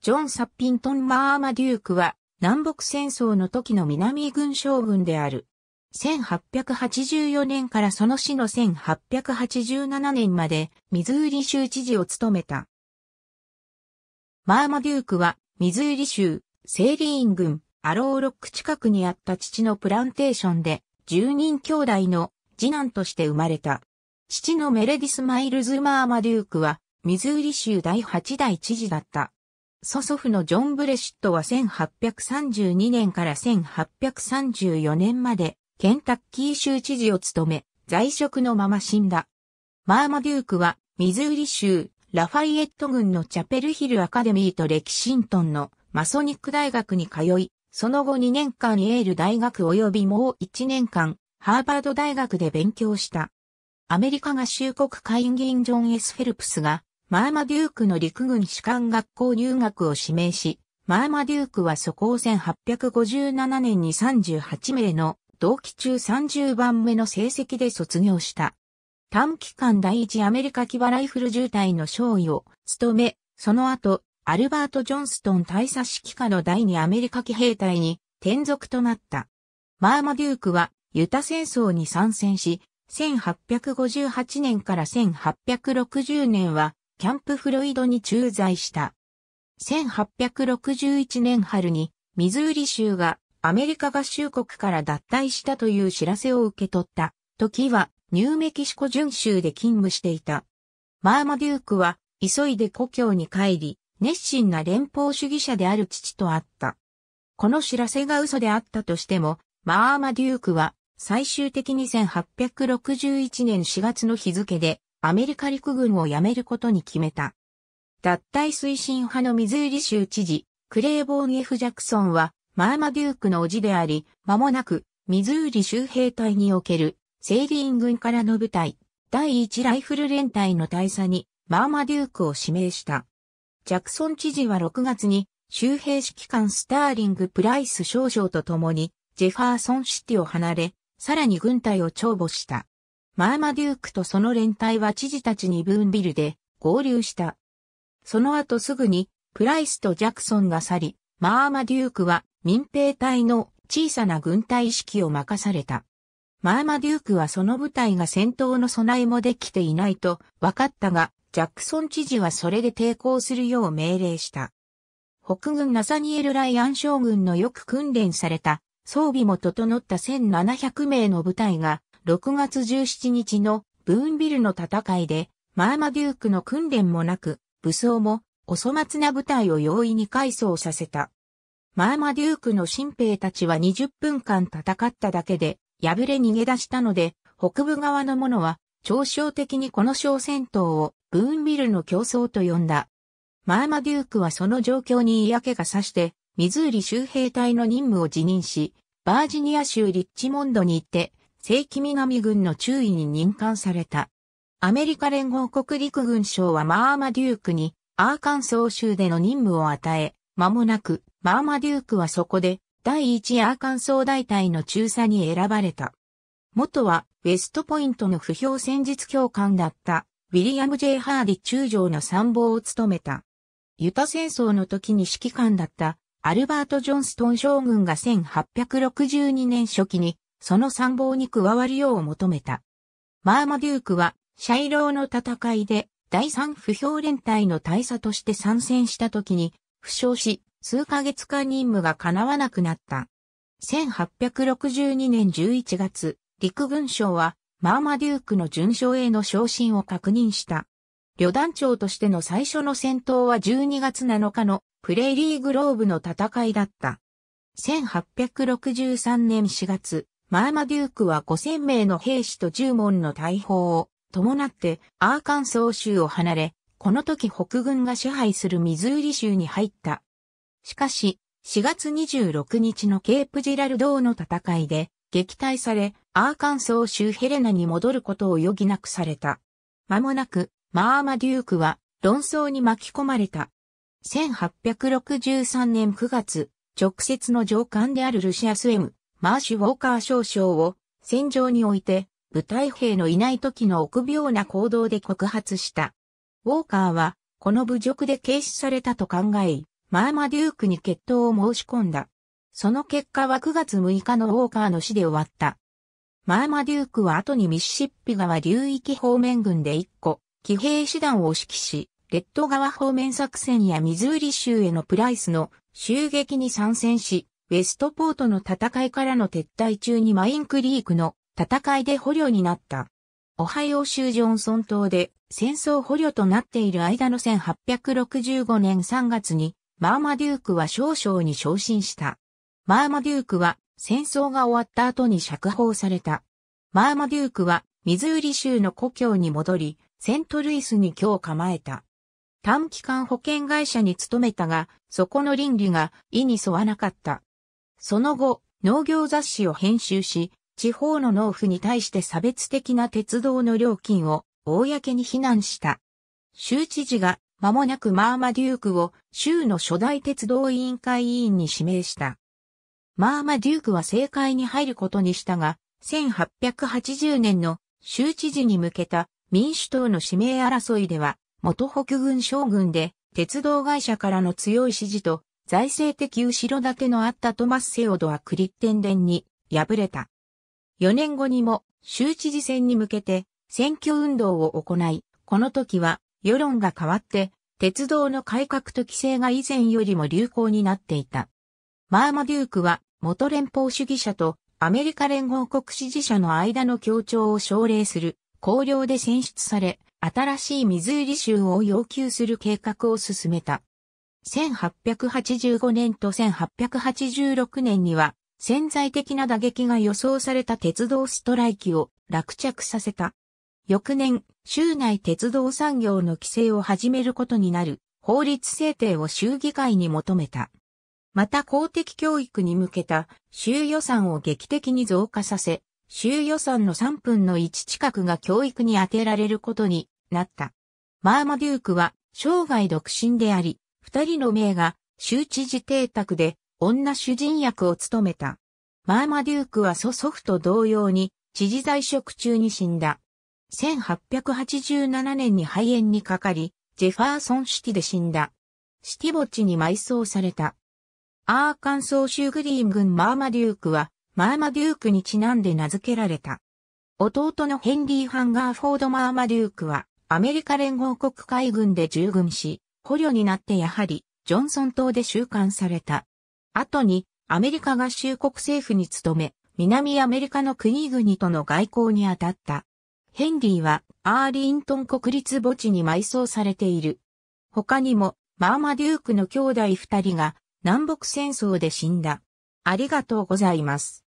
ジョン・サッピントン・マーマデュークは、南北戦争の時の南軍将軍である。1884年からその死の1887年まで、ミズーリ州知事を務めた。マーマデュークは、ミズーリ州、セーリーン郡、アローロック近くにあった父のプランテーションで、10人兄弟の次男として生まれた。父のメレディス・マイルズ・マーマデュークは、ミズーリ州第8代知事だった。祖祖父のジョン・ブレシットは1832年から1834年までケンタッキー州知事を務め、在職のまま死んだ。マーマデュークはミズーリ州ラファイエット郡のチャペルヒルアカデミーとレキシントンのマソニック大学に通い、その後2年間イエール大学及びもう1年間ハーバード大学で勉強した。アメリカ合衆国会議員ジョン・エス・フェルプスがマーマデュークの陸軍士官学校入学を指名し、マーマデュークはそこを1857年に38名の同期中30番目の成績で卒業した。短期間第一アメリカ騎馬ライフル渋隊の将尉を務め、その後、アルバート・ジョンストン大佐指揮下の第二アメリカ騎兵隊に転属となった。マーマデュークはユタ戦争に参戦し、1858年から1860年はキャンプフロイドに駐在した。1861年春に、ミズーリ州がアメリカ合衆国から脱退したという知らせを受け取った時はニューメキシコ準州で勤務していた。マーマデュークは急いで故郷に帰り、熱心な連邦主義者である父と会った。この知らせが嘘であったとしても、マーマデュークは最終的に1861年4月の日付でアメリカ陸軍を辞めることに決めた。脱退推進派のミズーリ州知事、クレーボーン・ F・ ジャクソンは、マーマデュークの叔父であり、間もなく、ミズーリ州兵隊における、セイリーン軍からの部隊、第1ライフル連隊の大佐に、マーマデュークを指名した。ジャクソン知事は6月に、州兵指揮官スターリング・プライス少将と共に、ジェファーソンシティを離れ、さらに軍隊を長母した。マーマデュークとその連帯は知事たちにブーンビルで合流した。その後すぐにプライスとジャクソンが去り、マーマデュークは民兵隊の小さな軍隊指揮を任された。マーマデュークはその部隊が戦闘の備えもできていないと分かったが、ジャクソン知事はそれで抵抗するよう命令した。北軍ナサニエル・ライアン将軍のよく訓練された装備も整った1700名の部隊が6月17日のブーンビルの戦いで、マーマデュークの訓練もなく、武装も、お粗末な部隊を容易に改装させた。マーマデュークの新兵たちは20分間戦っただけで、敗れ逃げ出したので、北部側の者は、嘲笑的にこの小戦闘を、ブーンビルの競争と呼んだ。マーマデュークはその状況に嫌気がさして、ミズーリ州兵隊の任務を辞任し、バージニア州リッチモンドに行って、正規南軍の注意に任官された。アメリカ連合国陸軍省はマーマデュークにアーカンソー州での任務を与え、間もなくマーマデュークはそこで第一アーカンソー大隊の中佐に選ばれた。元はウェストポイントの不評戦術教官だったウィリアム・ジェイハーディ中将の参謀を務めた。ユタ戦争の時に指揮官だったアルバート・ジョンストン将軍が1862年初期にその参謀に加わるよう求めた。マーマデュークは、シャイローの戦いで、第三不評連隊の大佐として参戦した時に、負傷し、数ヶ月間任務が叶わなくなった。1862年11月、陸軍省は、マーマデュークの巡将への昇進を確認した。旅団長としての最初の戦闘は12月7日のプレイリーグローブの戦いだった。1863年4月、マーマデュークは5000名の兵士と10門の大砲を伴ってアーカンソー州を離れ、この時北軍が支配するミズーリ州に入った。しかし、4月26日のケープジラルドーの戦いで撃退され、アーカンソー州ヘレナに戻ることを余儀なくされた。間もなく、マーマデュークは論争に巻き込まれた。1863年9月、直接の上官であるルシアス・エム・マーシュ・ウォーカー少将を戦場において部隊兵のいない時の臆病な行動で告発した。ウォーカーはこの侮辱で軽視されたと考え、マーマデュークに決闘を申し込んだ。その結果は9月6日のウォーカーの死で終わった。マーマデュークは後にミシシッピ川流域方面軍で1個、騎兵師団を指揮し、レッド川方面作戦やミズーリ州へのプライスの襲撃に参戦し、ウェストポートの戦いからの撤退中にマインクリークの戦いで捕虜になった。オハイオ州ジョンソン島で戦争捕虜となっている間の1865年3月にマーマデュークは少々に昇進した。マーマデュークは戦争が終わった後に釈放された。マーマデュークはミズーリ州の故郷に戻り、セントルイスに居を構えた。短期間保険会社に勤めたが、そこの倫理が意に沿わなかった。その後、農業雑誌を編集し、地方の農夫に対して差別的な鉄道の料金を公に非難した。州知事が間もなくマーマデュークを州の初代鉄道委員会委員に指名した。マーマデュークは政界に入ることにしたが、1880年の州知事に向けた民主党の指名争いでは、元北軍将軍で鉄道会社からの強い支持と財政的後ろ盾のあったトマス・セオドはクリッテンデンに敗れた。4年後にも州知事選に向けて選挙運動を行い、この時は世論が変わって鉄道の改革と規制が以前よりも流行になっていた。マーマデュークは元連邦主義者とアメリカ連合国支持者の間の協調を奨励する公領で選出され、新しいミズーリ州を要求する計画を進めた。1885年と1886年には潜在的な打撃が予想された鉄道ストライキを落着させた。翌年、州内鉄道産業の規制を始めることになる法律制定を州議会に求めた。また公的教育に向けた州予算を劇的に増加させ、州予算の3分の1近くが教育に充てられることになった。マーマデュークは生涯独身であり、二人の名が州知事邸宅で女主人役を務めた。マーマデュークは祖祖父と同様に知事在職中に死んだ。1887年に肺炎にかかり、ジェファーソンシティで死んだ。シティ墓地に埋葬された。アーカンソー州グリーン軍マーマデュークは、マーマデュークにちなんで名付けられた。弟のヘンリー・ハンガーフォード・マーマデュークは、アメリカ連合国海軍で従軍し、捕虜になってやはり、ジョンソン島で収監された。後に、アメリカ合衆国政府に勤め、南アメリカの国々との外交に当たった。ヘンリーは、アーリントン国立墓地に埋葬されている。他にも、マーマデュークの兄弟二人が、南北戦争で死んだ。ありがとうございます。